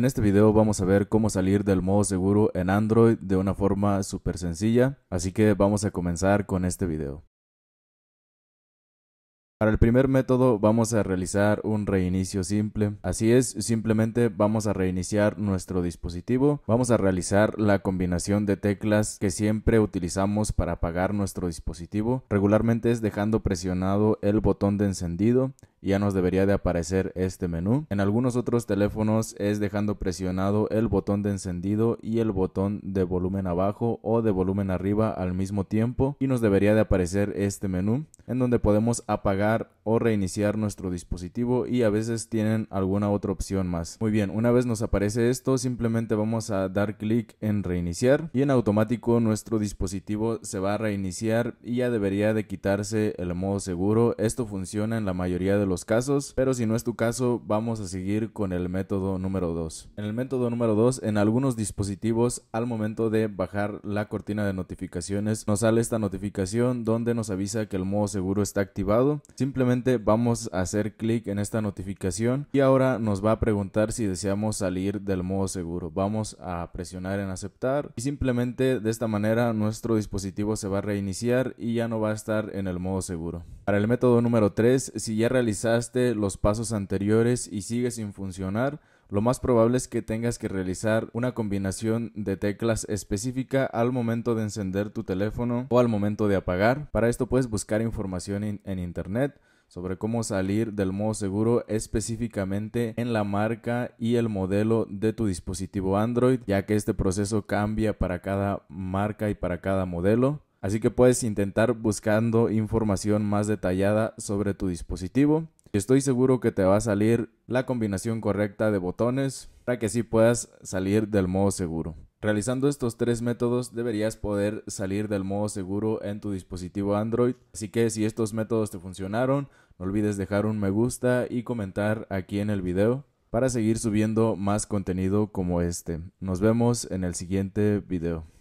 En este video vamos a ver cómo salir del modo seguro en Android de una forma súper sencilla, así que vamos a comenzar con este video. Para el primer método vamos a realizar un reinicio simple. Así es, simplemente vamos a reiniciar nuestro dispositivo. Vamos a realizar la combinación de teclas que siempre utilizamos para apagar nuestro dispositivo. Regularmente es dejando presionado el botón de encendido ya nos debería de aparecer este menú. En algunos otros teléfonos es dejando presionado el botón de encendido y el botón de volumen abajo o de volumen arriba al mismo tiempo y nos debería de aparecer este menú en donde podemos apagar o reiniciar nuestro dispositivo y a veces tienen alguna otra opción más. Muy bien, una vez nos aparece esto, simplemente vamos a dar clic en reiniciar y en automático nuestro dispositivo se va a reiniciar y ya debería de quitarse el modo seguro. Esto funciona en la mayoría de los casos, pero si no es tu caso, vamos a seguir con el método número 2. En el método número 2, en algunos dispositivos, al momento de bajar la cortina de notificaciones, nos sale esta notificación donde nos avisa que el modo seguro está activado. Simplemente vamos a hacer clic en esta notificación y ahora nos va a preguntar si deseamos salir del modo seguro. Vamos a presionar en aceptar y simplemente de esta manera nuestro dispositivo se va a reiniciar y ya no va a estar en el modo seguro. Para el método número 3, si ya realizaste los pasos anteriores y sigue sin funcionar, lo más probable es que tengas que realizar una combinación de teclas específica al momento de encender tu teléfono o al momento de apagar. Para esto puedes buscar información en internet sobre cómo salir del modo seguro específicamente en la marca y el modelo de tu dispositivo Android, ya que este proceso cambia para cada marca y para cada modelo. Así que puedes intentar buscando información más detallada sobre tu dispositivo. Estoy seguro que te va a salir la combinación correcta de botones para que así puedas salir del modo seguro. Realizando estos tres métodos deberías poder salir del modo seguro en tu dispositivo Android, así que si estos métodos te funcionaron, no olvides dejar un me gusta y comentar aquí en el video para seguir subiendo más contenido como este. Nos vemos en el siguiente video.